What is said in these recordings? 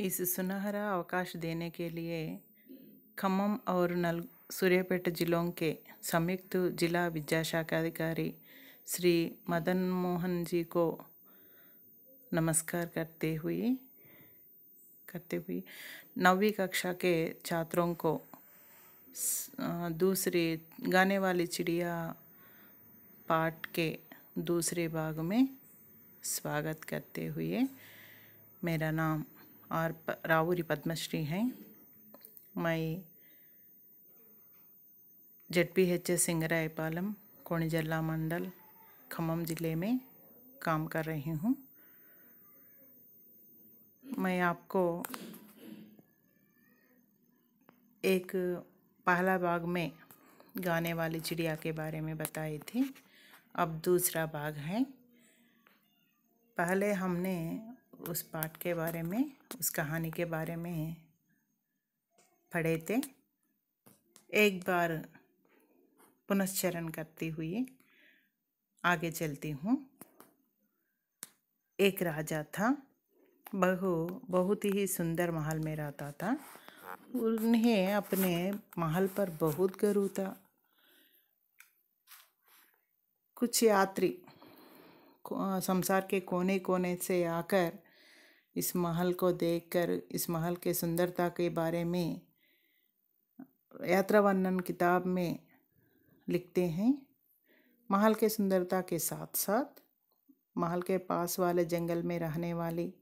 इस सुनहरा अवकाश देने के लिए खम्मम और नल सूर्यापेट जिलों के संयुक्त जिला विद्याशाखा अधिकारी श्री मदन मोहन जी को नमस्कार करते हुए करते हुए नौवीं कक्षा के छात्रों को दूसरे गाने वाली चिड़िया पाठ के दूसरे भाग में स्वागत करते हुए मेरा नाम और రావూరి पद्मश्री हैं एच एस सिंगरायपालम कोणिजल्ला मंडल खम्मम ज़िले में काम कर रही हूँ मैं आपको एक पहला भाग में गाने वाली चिड़िया के बारे में बताई थी अब दूसरा भाग है पहले हमने उस पाठ के बारे में उस कहानी के बारे में पढ़े थे एक बार पुनश्चरण करती हुई आगे चलती हूँ एक राजा था बहु बहुत ही सुंदर महल में रहता था उन्हें अपने महल पर बहुत गर्व था कुछ यात्री संसार के कोने कोने से आकर इस महल को देखकर इस महल के सुंदरता के बारे में यात्रा वर्णन किताब में लिखते हैं महल के सुंदरता के साथ साथ महल के पास वाले जंगल में रहने वाली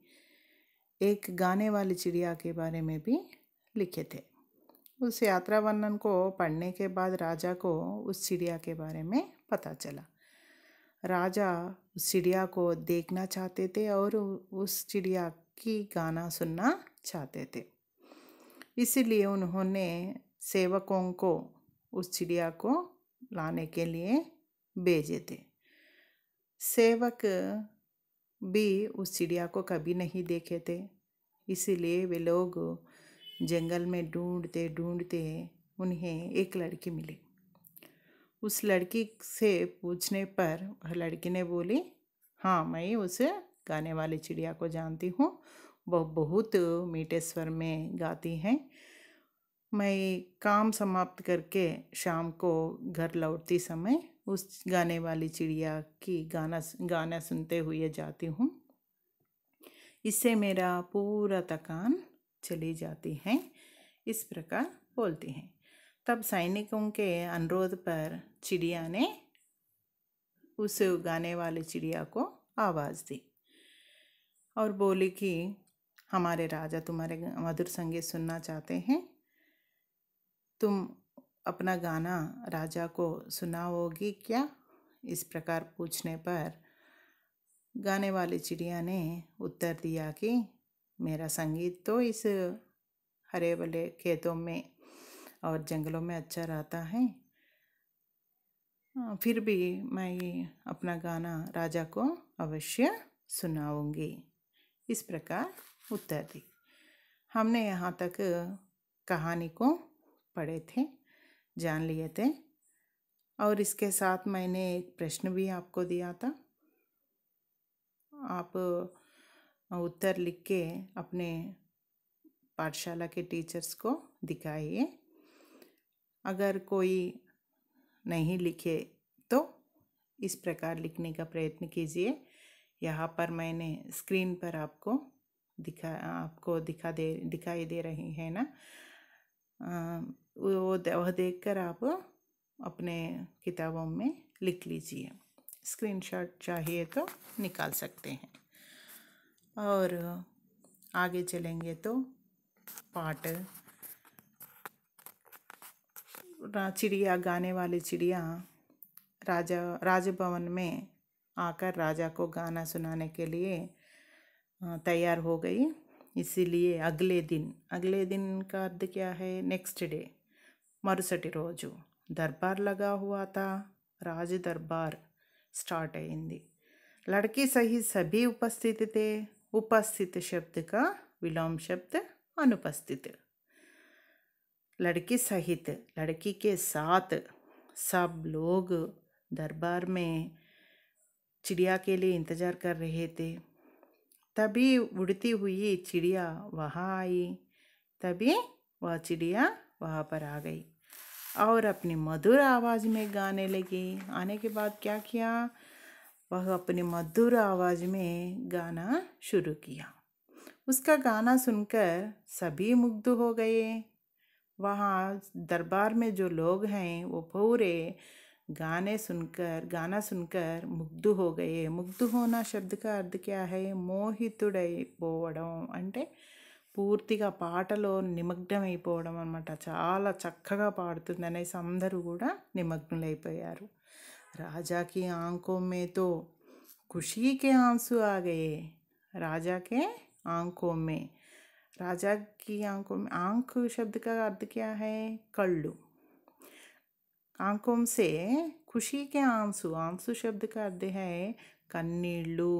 एक गाने वाली चिड़िया के बारे में भी लिखे थे उस यात्रा वर्णन को पढ़ने के बाद राजा को उस चिड़िया के बारे में पता चला राजा उस चिड़िया को देखना चाहते थे और उस चिड़िया की गाना सुनना चाहते थे इसीलिए उन्होंने सेवकों को उस चिड़िया को लाने के लिए भेजे थे सेवक भी उस चिड़िया को कभी नहीं देखे थे इसीलिए वे लोग जंगल में ढूंढते ढूंढते उन्हें एक लड़की मिली उस लड़की से पूछने पर वह लड़की ने बोली हाँ मैं उस गाने वाली चिड़िया को जानती हूँ वह बहुत मीठे स्वर में गाती हैं मैं काम समाप्त करके शाम को घर लौटती समय उस गाने वाली चिड़िया की गाना गाना सुनते हुए जाती हूँ इससे मेरा पूरा थकान चली जाती है इस प्रकार बोलती हैं तब सैनिकों के अनुरोध पर चिड़िया ने उस गाने वाली चिड़िया को आवाज़ दी और बोली कि हमारे राजा तुम्हारे मधुर संगीत सुनना चाहते हैं तुम अपना गाना राजा को सुनाओगी क्या इस प्रकार पूछने पर गाने वाली चिड़िया ने उत्तर दिया कि मेरा संगीत तो इस हरे भले खेतों में और जंगलों में अच्छा रहता है हाँ, फिर भी मैं अपना गाना राजा को अवश्य सुनाऊंगी इस प्रकार उत्तर दी हमने यहाँ तक कहानी को पढ़े थे जान लिए थे और इसके साथ मैंने एक प्रश्न भी आपको दिया था आप उत्तर लिख के अपने पाठशाला के टीचर्स को दिखाइए अगर कोई नहीं लिखे तो इस प्रकार लिखने का प्रयत्न कीजिए यहाँ पर मैंने स्क्रीन पर आपको दिखा आपको दिखा दे दिखाई दे रही है ना आ, वो वह देख कर आप अपने किताबों में लिख लीजिए स्क्रीनशॉट चाहिए तो निकाल सकते हैं और आगे चलेंगे तो पार्ट चिड़िया गाने वाली चिड़िया राजा राजभवन में आकर राजा को गाना सुनाने के लिए तैयार हो गई इसीलिए अगले दिन अगले दिन का अर्थ क्या है नेक्स्ट डे लगा हुआ था राज दरबार स्टार्ट దర్బార్ लड़की सही सभी उपस्थित थे उपस्थित शब्द का विलोम शब्द अनुपस्थित लड़की सहित लड़की के साथ सब लोग दरबार में चिड़िया के लिए इंतज़ार कर रहे थे तभी उड़ती हुई चिड़िया वहाँ आई तभी वह चिड़िया वहाँ पर आ गई और अपनी मधुर आवाज़ में गाने लगी आने के बाद क्या किया वह अपनी मधुर आवाज़ में गाना शुरू किया उसका गाना सुनकर सभी मुग्ध हो गए वहाँ दरबार में जो लोग हैं वो पूरे गाने सुनकर गाना सुनकर मुग्धु हो गए मुग्धु होना శబ్ద का అర్థ క్యా హై మోహితుడైపోవడం అంటే పూర్తిగా పాటలో నిమగ్నమైపోవడం అనమాట చాలా చక్కగా పాడుతుంది అనేసి అందరూ కూడా నిమగ్నులైపోయారు రాజాకి ఆంకోమ్మేతో ఖుషీకే ఆన్సు ఆగయే రాజాకే ఆంకోమ్మే రాజాకి ఆంకోమ్మే ఆంకు శబ్దక का అర్థ కళ్ళు ఆంకోం సే ఖుషీకే ఆంసు ఆంసు శబ్దకి అద్దె హే కన్నీళ్ళు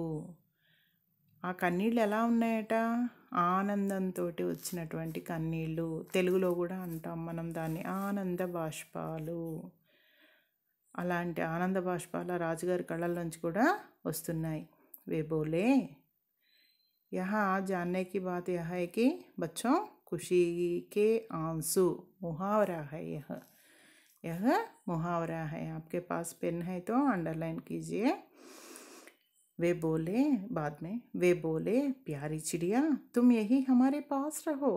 ఆ కన్నీళ్ళు ఎలా ఉన్నాయట ఆనందంతో వచ్చినటువంటి కన్నీళ్ళు తెలుగులో కూడా అంటాం మనం దాన్ని ఆనంద బాష్పాలు అలాంటి ఆనంద బాష్పాల రాజుగారి కళ్ళల్లోంచి కూడా వస్తున్నాయి వేబోలే యహ జాన్నేకి బాత్ యహకి బచ్చం ఖుషీ కే ఆంసు ముహావరాహ యహ यह मुहावरा है आपके पास पेन है तो अंडरलाइन कीजिए वे बोले बाद में वे बोले प्यारी चिड़िया तुम यही हमारे पास रहो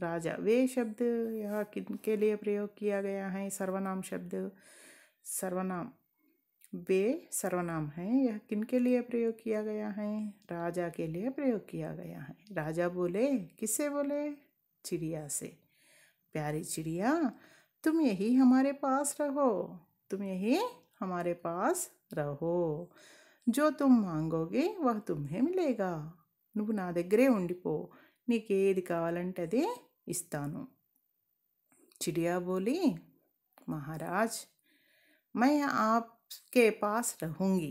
राजा वे शब्द यह किन के लिए प्रयोग किया गया है सर्वनाम शब्द सर्वनाम वे सर्वनाम है यह किन के लिए प्रयोग किया गया है राजा के लिए प्रयोग किया गया है राजा बोले किससे बोले चिड़िया से प्यारी चिड़िया तुम यही हमारे पास रहो तुम यही हमारे पास रहो जो तुम मांगोगे वह तुम्हें मिलेगा నువ్వు నా దగ్గరే ఉండిపో నీకేది కావాలంటే అదే चिड़िया बोली महाराज मैं आपके पास रहूंगी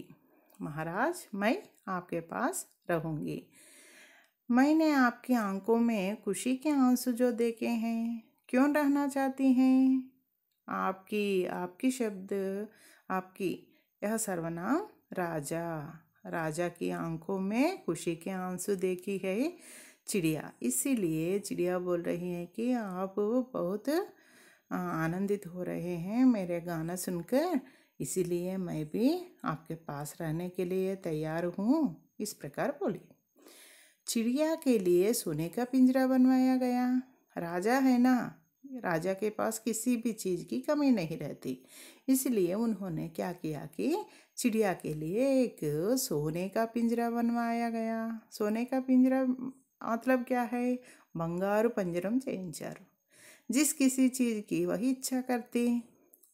महाराज मैं आपके पास रहूंगी मैंने आपकी आंखों में खुशी के आंसू जो देखे हैं क्यों रहना चाहती हैं आपकी आपकी शब्द आपकी यह सर्वनाम राजा राजा की आंखों में खुशी के आंसू देखी है चिड़िया इसीलिए चिड़िया बोल रही है कि आप बहुत आनंदित हो रहे हैं मेरे गाना सुनकर इसीलिए मैं भी आपके पास रहने के लिए तैयार हूँ इस प्रकार बोली चिड़िया के लिए सोने का पिंजरा बनवाया गया राजा है ना राजा के पास किसी भी चीज़ की कमी नहीं रहती इसलिए उन्होंने क्या किया कि चिड़िया के लिए एक सोने का पिंजरा बनवाया गया सोने का पिंजरा मतलब क्या है बंगार पंजरम चेंजर जिस किसी चीज़ की वही इच्छा करती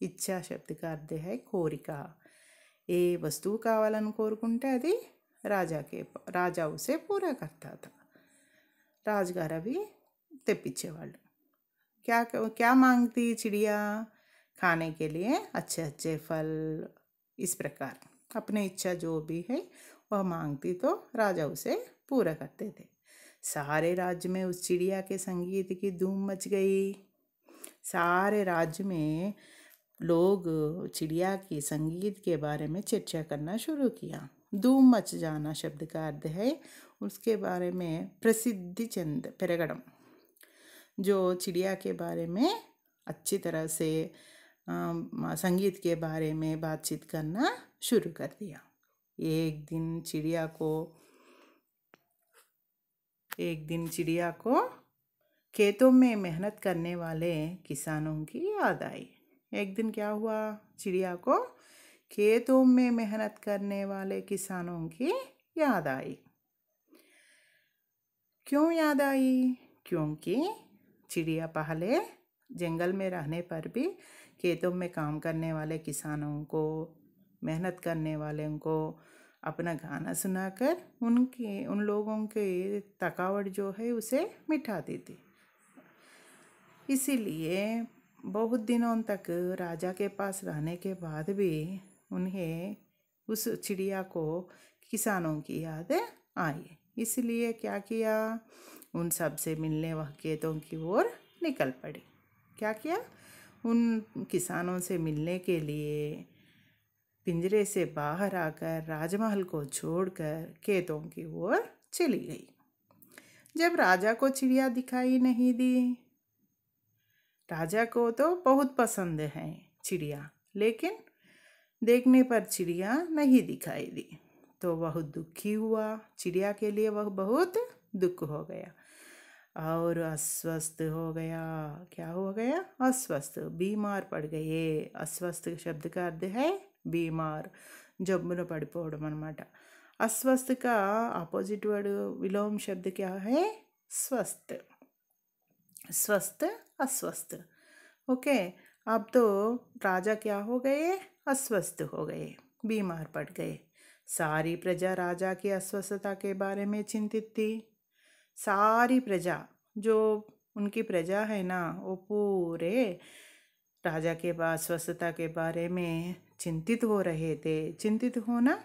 इच्छा शब्द का ఇచ్చా శబ్దిక అర్థే కోరిక ఏ వస్తువు కావాలని राजा उसे पूरा करता था राजगारा भी ते पीछे वाले क्या क्या मांगती चिड़िया खाने के लिए अच्छे अच्छे फल इस प्रकार अपने इच्छा जो भी है वह मांगती तो राजा उसे पूरा करते थे सारे राज्य में उस चिड़िया के संगीत की धूम मच गई सारे राज्य में लोग चिड़िया के संगीत के बारे में चर्चा करना शुरू किया धूम मच जाना शब्द का अर्थ है उसके बारे में प्रसिद्धि चंद पेरगड़म जो चिड़िया के बारे में अच्छी तरह से संगीत के बारे में बातचीत करना शुरू कर दिया एक दिन चिड़िया को एक दिन चिड़िया को खेतों में मेहनत करने वाले किसानों की याद आई एक दिन क्या हुआ चिड़िया को खेतों में मेहनत करने वाले किसानों की याद आई क्यों याद आई क्योंकि चिड़िया पहले जंगल में रहने पर भी खेतों में काम करने वाले किसानों को मेहनत करने वाले उनको अपना गाना सुनाकर उनके उन लोगों के थकावट जो है उसे मिटा थी इसीलिए बहुत दिनों तक राजा के पास रहने के बाद भी उन्हें उस चिड़िया को किसानों की याद आई इसलिए क्या किया उन सब से मिलने वह खेतों की ओर निकल पड़ी क्या किया उन किसानों से मिलने के लिए पिंजरे से बाहर आकर राजमहल को छोड़कर खेतों की ओर चली गई जब राजा को चिड़िया दिखाई नहीं दी राजा को तो बहुत पसंद है चिड़िया लेकिन देखने पर चिड़िया नहीं दिखाई दी तो वह दुखी हुआ चिड़िया के लिए वह बहुत दुख हो गया और अस्वस्थ हो गया क्या हो गया अस्वस्थ बीमार पड़ गए अस्वस्थ शब्द का अर्थ है बीमार पड़ पड़पवड़मनమాట अस्वस्थ का अपोजिट वर्ड विलोम शब्द क्या है स्वस्थ स्वस्थ अस्वस्थ ओके अब तो राजा क्या हो गए अस्वस्थ हो गए बीमार पड़ गए सारी प्रजा राजा की अस्वस्थता के बारे में चिंतित थी सारी प्रजा जो उनकी प्रजा है ना वो पूरे राजा के पास स्वस्थता के बारे में चिंतित हो रहे थे चिंतित होना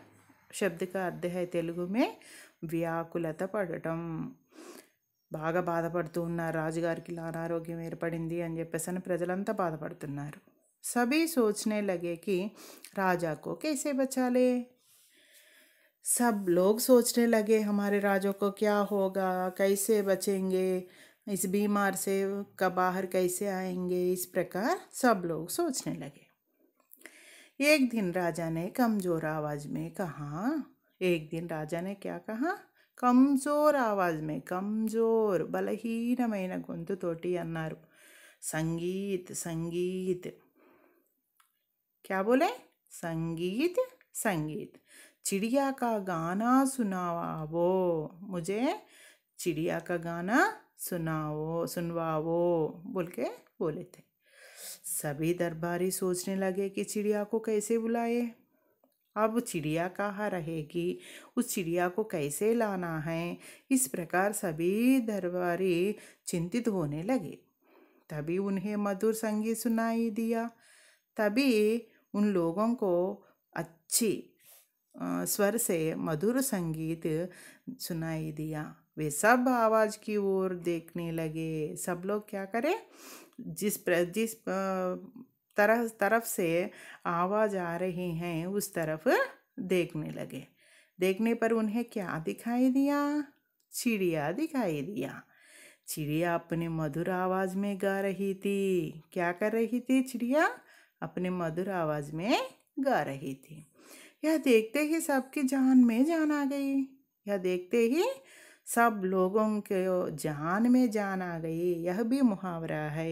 शब्द का अर्थ है తెలుగు మే వ్యాకులత పడటం బాగా బాధపడుతూ ఉన్నారు రాజుగారికి ఇలా అనారోగ్యం ఏర్పడింది అని చెప్పేసి అని ప్రజలంతా బాధపడుతున్నారు సభీ సోచనే లగే కి రాజాకు కేసే బచాలే सब लोग सोचने लगे हमारे राजों को क्या होगा कैसे बचेंगे इस बीमार से का बाहर कैसे आएंगे इस प्रकार सब लोग सोचने लगे एक दिन राजा ने कमज़ोर आवाज़ में कहा एक दिन राजा ने क्या कहा कमज़ोर में कमज़ोर మే కమ్జోర్ गुंत तोटी अन्नार संगीत संगीत क्या बोले संगीत संगीत चिड़िया का गाना सुनावो मुझे चिड़िया का गाना सुनाओ सुनवाओ बोल के बोले थे सभी दरबारी सोचने लगे कि चिड़िया को कैसे बुलाए अब चिड़िया कहाँ रहेगी उस चिड़िया को कैसे लाना है इस प्रकार सभी दरबारी चिंतित होने लगे तभी उन्हें मधुर संगीत सुनाई दिया तभी उन लोगों को अच्छी स्वर से मधुर संगीत सुनाई दिया वे सब आवाज़ की ओर देखने लगे सब लोग क्या करें जिस प्र, जिस तरह तरफ से आवाज़ आ रही हैं उस तरफ देखने लगे देखने पर उन्हें क्या दिखाई दिया चिड़िया दिखाई दिया चिड़िया अपने मधुर आवाज़ में गा रही थी क्या कर रही थी चिड़िया अपने मधुर आवाज़ में गा रही थी यह देखते ही सबकी जान में जान आ गई यह देखते ही सब लोगों के जान में जान आ गई यह भी मुहावरा है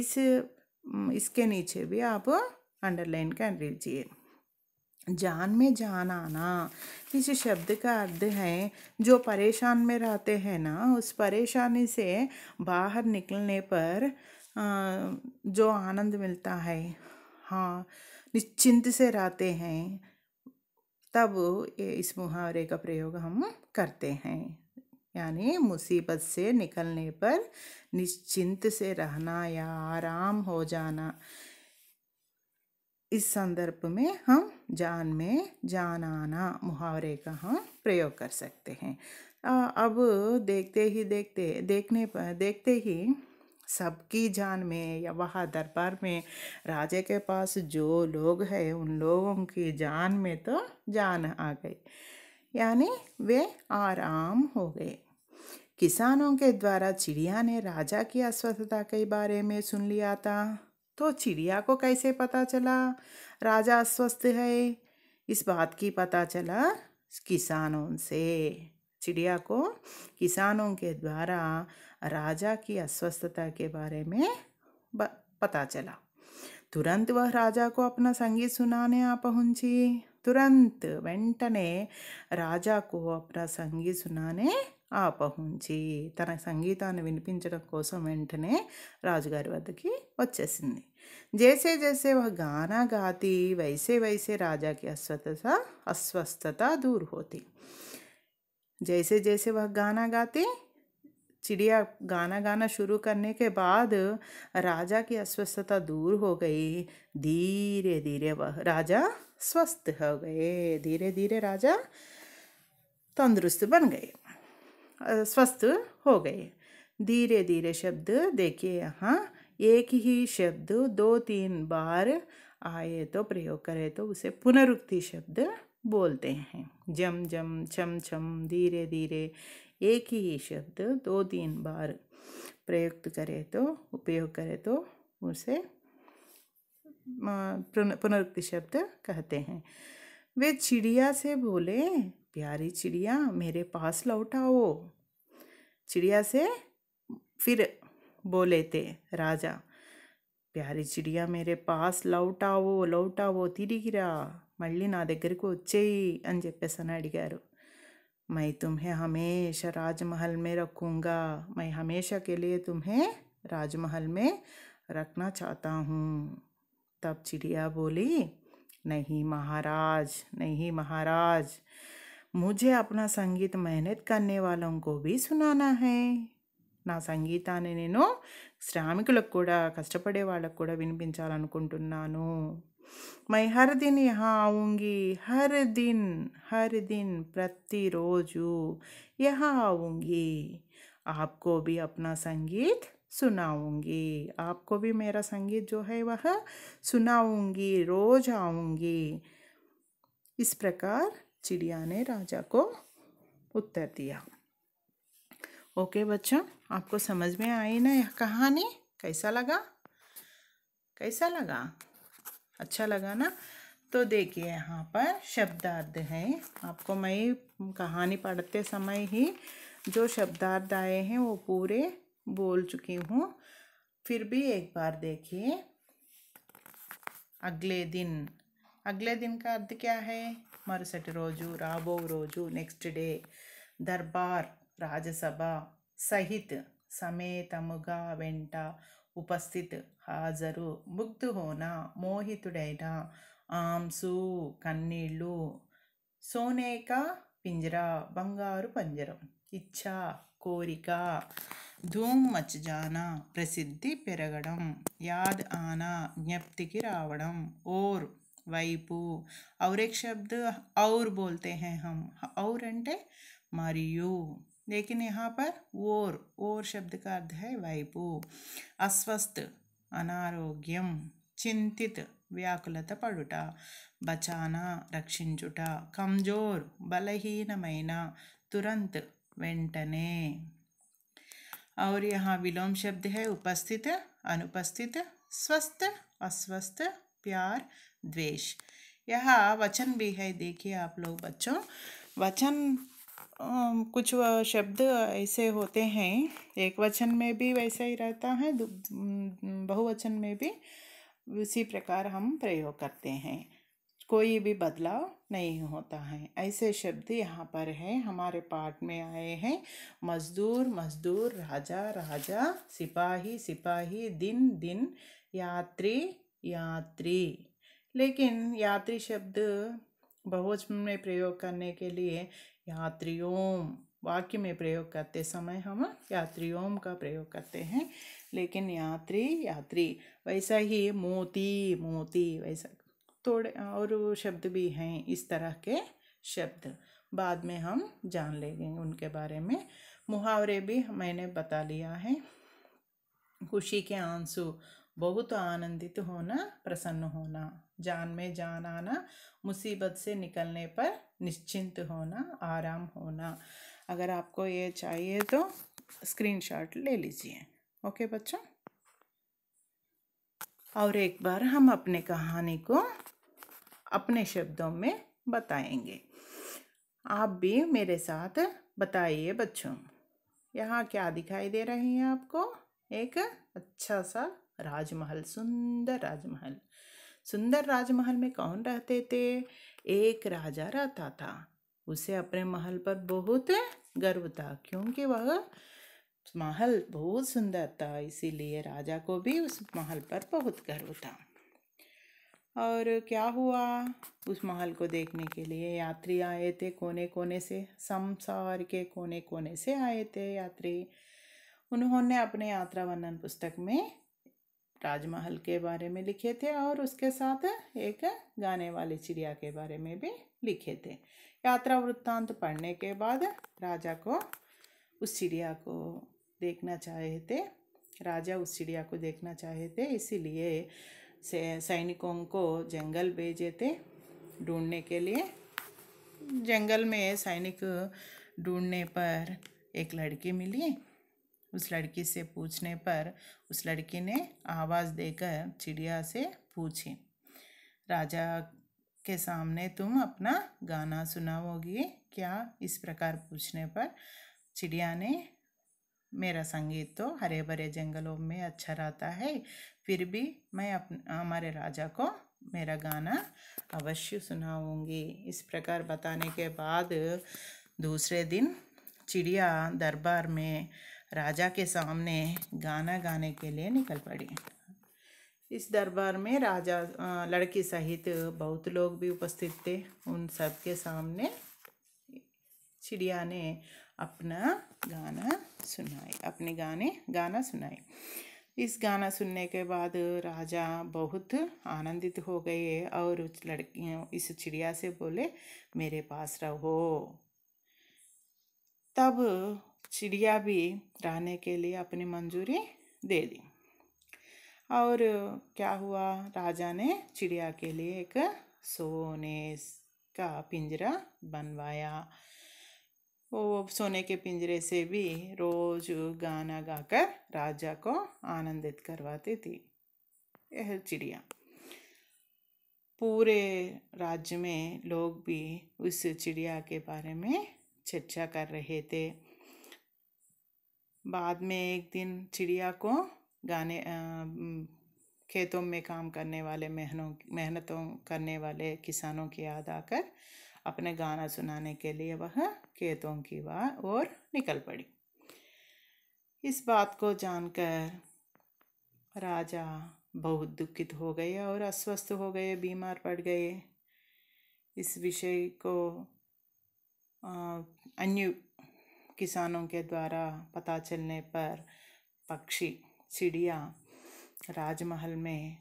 इस इसके नीचे भी आप अंडरलाइन कर लीजिए जान में जान आना इस शब्द का अर्थ है जो परेशान में रहते हैं ना उस परेशानी से बाहर निकलने पर जो आनंद मिलता है हाँ निश्चिंत से रहते हैं तब इस मुहावरे का प्रयोग हम करते हैं यानी मुसीबत से निकलने पर निश्चिंत से रहना या आराम हो जाना इस संदर्भ में हम जान में जान आना मुहावरे का हम प्रयोग कर सकते हैं अब देखते ही देखते देखने पर देखते ही सबकी जान में या वहाँ दरबार में राजे के पास जो लोग हैं उन लोगों की जान में तो जान आ गई यानी वे आराम हो गए किसानों के द्वारा चिड़िया ने राजा की अस्वस्थता के बारे में सुन लिया था तो चिड़िया को कैसे पता चला राजा अस्वस्थ है इस बात की पता चला किसानों से चिड़िया को किसानों के द्वारा राजा की अस्वस्थता के बारे में पता चला तुरंत वह राजा को अपना संगीत सुनाने आ पहुंची तुरंत वेंटने राजा को अपना संगीत सुनाने आ पहुंची तन संगीता विपच्चों कोसम वजुगार वे जैसे जैसे वह गाना गाती वैसे वैसे राजा की अस्वस्थता अस्वस्थता दूर होती जैसे जैसे वह गाना गाते चिड़िया गाना गाना शुरू करने के बाद राजा की अस्वस्थता दूर हो गई धीरे धीरे वह राजा स्वस्थ हो गए धीरे धीरे राजा तंदुरुस्त बन गए स्वस्थ हो गए धीरे धीरे शब्द देखिए यहाँ एक ही शब्द दो तीन बार आए तो प्रयोग करे तो उसे पुनरुक्ति शब्द बोलते हैं जम जम छम छम धीरे धीरे एक ही शब्द दो तीन बार प्रयुक्त करे तो उपयोग करे तो उसे पुनरुक्ति शब्द कहते हैं वे चिड़िया से बोले प्यारी चिड़िया मेरे पास लौटाओ चिड़िया से फिर बोले थे राजा प्यारी चिड़िया मेरे पास लौटा वो तिरी गिरा మళ్ళీ నా దగ్గరికి వచ్చేయ్ అని చెప్పేసాన అడిగారు మై తుమ్ హమేష రాజమహల్ మే رکھूंगा मैं हमेशा के लिए तुम्हें राजमहल में रखना चाहता हूं तब చిలియా बोली नहीं महाराज नहीं महाराज मुझे अपना संगीत मेहनत करने वालों को भी सुनाना है నా సంగీతానేనేను శ్రామికలకు కూడా కష్టపడే వాళ్ళకు కూడా వినిపించాలని అనుకుంటున్నాను मैं हर दिन यहाँ आऊँगी हर दिन हर दिन प्रति रोजू यहाँ आऊँगी आपको भी अपना संगीत सुनाऊंगी आपको भी मेरा संगीत जो है वह सुनाऊंगी रोज आऊंगी इस प्रकार चिड़िया ने राजा को उत्तर दिया ओके बच्चों आपको समझ में आई ना यह कहानी कैसा लगा कैसा लगा अच्छा लगा ना तो देखिए यहाँ पर शब्दार्थ है आपको मैं कहानी पढ़ते समय ही जो शब्दार्थ आए हैं वो पूरे बोल चुकी हूँ फिर भी एक बार देखिए अगले दिन अगले दिन का अर्थ क्या है మరుసటి రోజు రాబో नेक्स्ट डे दरबार राजसभा सहित समेत సమేతముగా वेंटा ఉపస్థిత్ హాజరు ముగ్ధుహోన మోహితుడైన ఆంసు కన్నీళ్ళు సోనేక పింజరా బంగారు పంజరం ఇచ్చా కోరిక ధూమ్ మచ్చజాన ప్రసిద్ధి పెరగడం యాద్ ఆనా జ్ఞప్తికి రావడం ఓర్ వైపు ఔరేక్ శబ్ద ఔర్ బోల్తే హే హమ్ ఔర్ అంటే మరియు लेकिन यहाँ पर ओर ओर शब्द का अर्थ है वाइपु अस्वस्थ अनारोग्यम चिंतित पड़ुटा बचाना బచాన कमजोर बलहीन मैना तुरंत वेंटने और यहाँ विलोम शब्द है उपस्थित अनुपस्थित स्वस्थ अस्वस्थ प्यार द्वेष यह वचन भी है देखिए आप लोग बच्चों वचन कुछ शब्द ऐसे होते हैं एक वचन में भी वैसा ही रहता है बहुवचन में भी उसी प्रकार हम प्रयोग करते हैं कोई भी बदलाव नहीं होता है ऐसे शब्द यहाँ पर है हमारे पाठ में आए हैं मजदूर मजदूर राजा राजा सिपाही सिपाही दिन दिन यात्री यात्री लेकिन यात्री शब्द बहुवचन में प्रयोग करने के लिए यात्रियों वाक्य में प्रयोग करते समय हम यात्रियों का प्रयोग करते हैं लेकिन यात्री यात्री वैसा ही मोती मोती वैसा थोड़े और शब्द भी हैं इस तरह के शब्द बाद में हम जान लेंगे उनके बारे में मुहावरे भी मैंने बता लिया है खुशी के आंसू बहुत आनंदित होना प्रसन्न होना जान में जान आना मुसीबत से निकलने पर निश्चिंत होना आराम होना अगर आपको ये चाहिए तो स्क्रीनशॉट ले लीजिए ओके बच्चों और एक बार हम अपने कहानी को अपने शब्दों में बताएंगे आप भी मेरे साथ बताइए बच्चों यहाँ क्या दिखाई दे रही है आपको एक अच्छा सा राजमहल सुंदर राजमहल सुंदर राजमहल में कौन रहते थे एक राजा रहता था उसे अपने महल पर बहुत गर्व था क्योंकि वह महल बहुत सुंदर था इसीलिए राजा को भी उस महल पर बहुत गर्व था और क्या हुआ उस महल को देखने के लिए यात्री आए थे कोने कोने से संसार के कोने कोने से आए थे यात्री उन्होंने अपने यात्रा वर्णन पुस्तक में ताजमहल के बारे में लिखे थे और उसके साथ एक गाने वाली चिड़िया के बारे में भी लिखे थे यात्रा वृत्तांत पढ़ने के बाद राजा को उस चिड़िया को देखना चाहे थे राजा उस चिड़िया को देखना चाहे थे इसीलिए सैनिकों को जंगल भेजे थे ढूंढने के लिए जंगल में सैनिक ढूंढने पर एक लड़की मिली उस लड़की से पूछने पर उस लड़की ने आवाज़ देकर चिड़िया से पूछी राजा के सामने तुम अपना गाना सुनाओगी क्या इस प्रकार पूछने पर चिड़िया ने मेरा संगीत तो हरे भरे जंगलों में अच्छा रहता है फिर भी मैं अपने हमारे राजा को मेरा गाना अवश्य सुनाऊंगी इस प्रकार बताने के बाद दूसरे दिन चिड़िया दरबार में राजा के सामने गाना गाने के लिए निकल पड़ी इस दरबार में राजा लड़की सहित बहुत लोग भी उपस्थित थे उन सब के सामने चिड़िया ने अपना गाना सुनाई अपने गाने गाना सुनाई इस गाना सुनने के बाद राजा बहुत आनंदित हो गए और उस लड़कियों इस चिड़िया से बोले मेरे पास रहो तब चिड़िया भी रहने के लिए अपनी मंजूरी दे दी और क्या हुआ राजा ने चिड़िया के लिए एक सोने का पिंजरा बनवाया वो सोने के पिंजरे से भी रोज गाना गाकर राजा को आनंदित करवाती थी यह चिड़िया पूरे राज्य में लोग भी उस चिड़िया के बारे में चर्चा कर रहे थे बाद में एक दिन चिड़िया को गाने खेतों में काम करने वाले मेहनों मेहनतों करने वाले किसानों की याद आकर अपने गाना सुनाने के लिए वह खेतों की वाह और निकल पड़ी इस बात को जानकर राजा बहुत दुखित हो गए और अस्वस्थ हो गए बीमार पड़ गए इस विषय को अन्य किसानों के द्वारा पता चलने पर पक्षी चिड़िया राजमहल में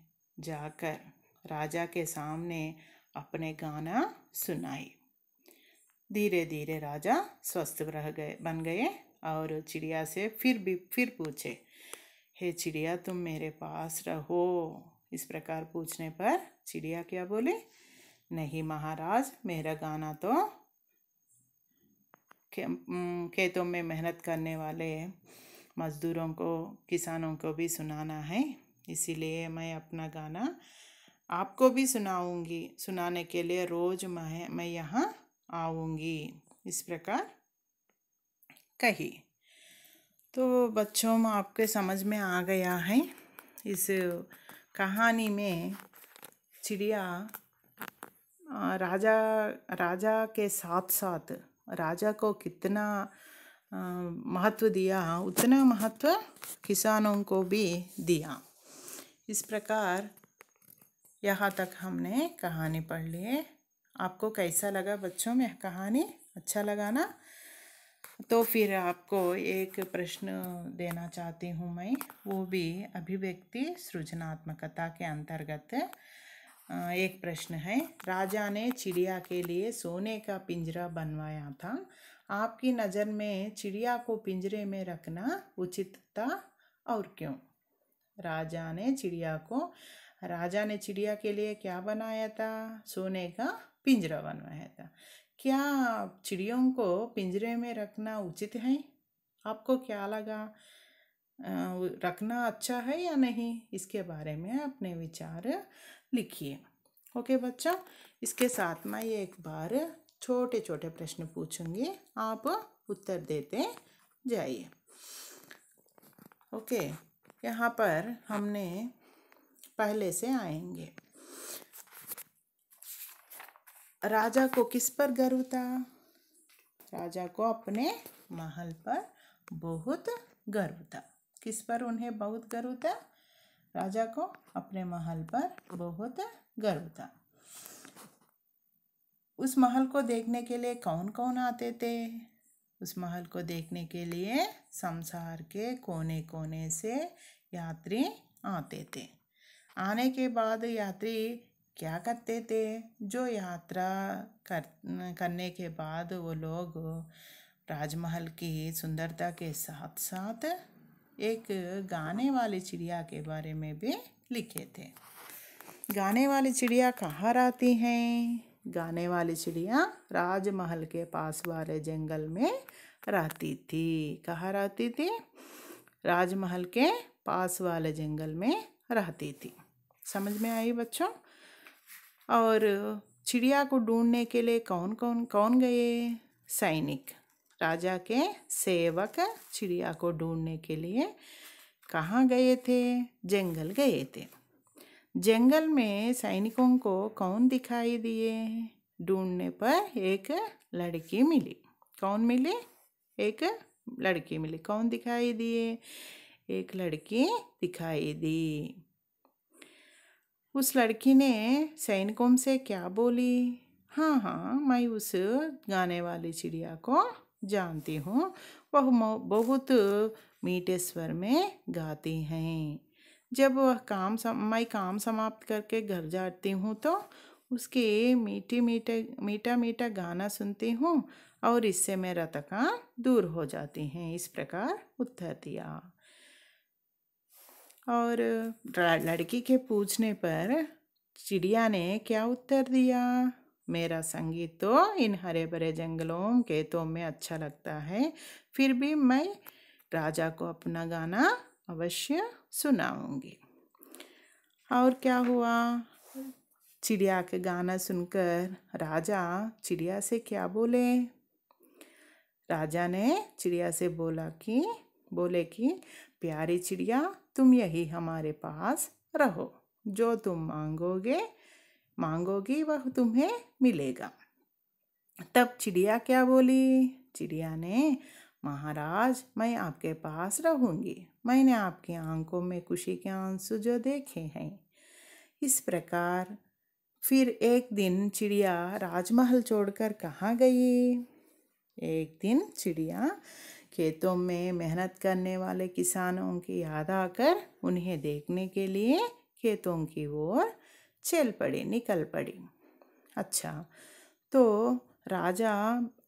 जाकर राजा के सामने अपने गाना सुनाई धीरे धीरे राजा स्वस्थ रह गए बन गए और चिड़िया से फिर भी फिर पूछे हे चिड़िया तुम मेरे पास रहो इस प्रकार पूछने पर चिड़िया क्या बोली नहीं महाराज मेरा गाना तो खेतों में मेहनत करने वाले मज़दूरों को किसानों को भी सुनाना है इसीलिए मैं अपना गाना आपको भी सुनाऊंगी सुनाने के लिए रोज़ मैं मैं यहाँ आऊँगी इस प्रकार कही तो बच्चों आपके समझ में आ गया है इस कहानी में चिड़िया राजा राजा के साथ साथ राजा को कितना महत्व दिया हाँ, उतना महत्व किसानों को भी दिया इस प्रकार यहाँ तक हमने कहानी पढ़ ली आपको कैसा लगा बच्चों में कहानी अच्छा लगा ना तो फिर आपको एक प्रश्न देना चाहती हूँ मैं वो भी अभिव्यक्ति सृजनात्मकता के अंतर्गत एक प्रश्न है राजा ने चिड़िया के लिए सोने का पिंजरा बनवाया था आपकी नज़र में चिड़िया को पिंजरे में रखना उचित था और क्यों राजा ने चिड़िया को राजा ने चिड़िया के लिए क्या बनाया था सोने का पिंजरा बनवाया था क्या चिड़ियों को पिंजरे में रखना उचित है आपको क्या लगा रखना अच्छा है या नहीं इसके बारे में अपने विचार लिखिए ओके बच्चा इसके साथ मैं ये एक बार छोटे छोटे प्रश्न पूछूंगी आप उत्तर देते जाइए ओके यहाँ पर हमने पहले से आएंगे राजा को किस पर गर्व था राजा को अपने महल पर बहुत गर्व था किस पर उन्हें बहुत गर्व था राजा को अपने महल पर बहुत गर्व था उस महल को देखने के लिए कौन कौन आते थे उस महल को देखने के लिए संसार के कोने कोने से यात्री आते थे आने के बाद यात्री क्या करते थे जो यात्रा कर करने के बाद वो लोग राजमहल की सुंदरता के साथ साथ एक गाने वाली चिड़िया के बारे में भी लिखे थे गाने वाली चिड़िया कहाँ रहती हैं गाने वाली चिड़िया राजमहल के पास वाले जंगल में रहती थी कहाँ रहती थी राजमहल के पास वाले जंगल में रहती थी समझ में आई बच्चों और चिड़िया को ढूंढने के लिए कौन कौन कौन गए सैनिक राजा के सेवक चिड़िया को ढूंढने के लिए कहाँ गए थे जंगल गए थे जंगल में सैनिकों को कौन दिखाई दिए ढूंढने पर एक लड़की मिली कौन मिली एक लड़की मिली कौन दिखाई दिए एक लड़की दिखाई दी उस लड़की ने सैनिकों से क्या बोली हाँ हाँ मैं उस गाने वाली चिड़िया को जानती हूँ वह बहुत मीठे स्वर में गाती हैं जब वह काम सम, मैं काम समाप्त करके घर जाती हूँ तो उसके मीठे मीठे मीठा मीठा गाना सुनती हूँ और इससे मेरा थकान दूर हो जाती हैं इस प्रकार उत्तर दिया और लड़की के पूछने पर चिड़िया ने क्या उत्तर दिया मेरा संगीत तो इन हरे भरे जंगलों के तो में अच्छा लगता है फिर भी मैं राजा को अपना गाना अवश्य सुनाऊंगी और क्या हुआ चिड़िया के गाना सुनकर राजा चिड़िया से क्या बोले राजा ने चिड़िया से बोला कि बोले कि प्यारी चिड़िया तुम यही हमारे पास रहो जो तुम मांगोगे मांगोगी वह तुम्हें मिलेगा तब चिड़िया क्या बोली चिड़िया ने महाराज मैं आपके पास रहूँगी मैंने आपकी आंखों में खुशी के आंसू जो देखे हैं इस प्रकार फिर एक दिन चिड़िया राजमहल छोड़कर कहाँ गई एक दिन चिड़िया खेतों में मेहनत करने वाले किसानों की याद आकर उन्हें देखने के लिए खेतों की ओर चल पड़े निकल पड़े अच्छा तो राजा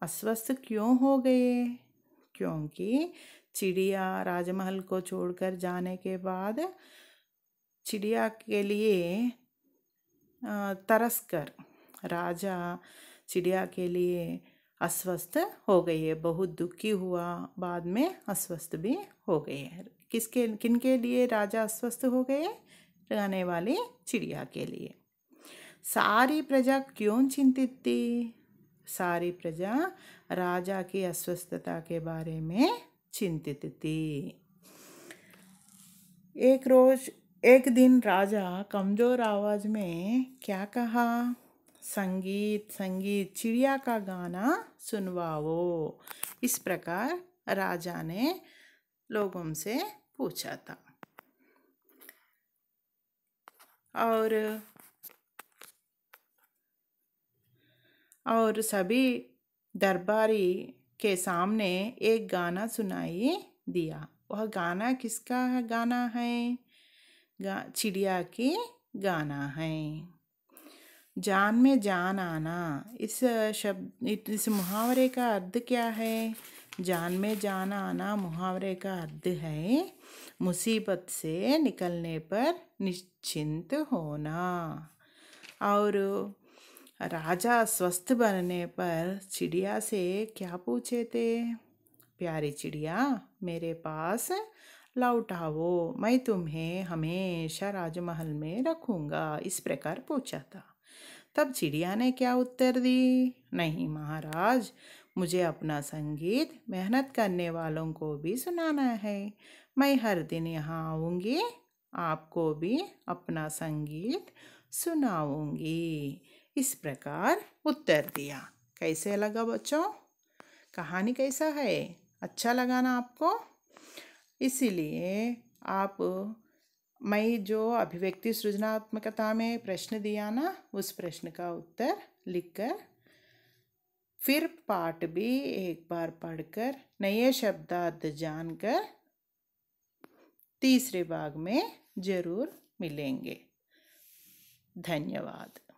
अस्वस्थ क्यों हो गए क्योंकि चिड़िया राजमहल को छोड़कर जाने के बाद चिड़िया के लिए तरस कर राजा चिड़िया के लिए अस्वस्थ हो गए बहुत दुखी हुआ बाद में अस्वस्थ भी हो गए किसके किनके लिए राजा अस्वस्थ हो गए रहने वाली चिड़िया के लिए सारी प्रजा क्यों चिंतित थी सारी प्रजा राजा की अस्वस्थता के बारे में चिंतित थी एक रोज एक दिन राजा कमजोर आवाज में क्या कहा संगीत संगीत चिड़िया का गाना सुनवाओ इस प्रकार राजा ने लोगों से पूछा था और और सभी दरबारी के सामने एक गाना सुनाई दिया वह गाना किसका गाना है गा चिड़िया की गाना है जान में जान आना इस शब्द इस मुहावरे का अर्थ क्या है जान में जान आना मुहावरे का अर्थ है मुसीबत से निकलने पर निश्चिंत होना और राजा स्वस्थ बनने पर चिड़िया से क्या पूछे थे प्यारी चिड़िया मेरे पास लौट आओ मैं तुम्हें हमेशा राजमहल में रखूँगा इस प्रकार पूछा था तब चिड़िया ने क्या उत्तर दी नहीं महाराज मुझे अपना संगीत मेहनत करने वालों को भी सुनाना है मैं हर दिन यहाँ आऊँगी आपको भी अपना संगीत सुनाऊँगी इस प्रकार उत्तर दिया कैसे लगा बच्चों कहानी कैसा है अच्छा लगा ना आपको इसीलिए आप मैं जो अभिव्यक्ति सृजनात्मकता में प्रश्न दिया ना उस प्रश्न का उत्तर लिखकर फिर पाठ भी एक बार पढ़कर नए शब्दार्थ जानकर तीसरे भाग में जरूर मिलेंगे धन्यवाद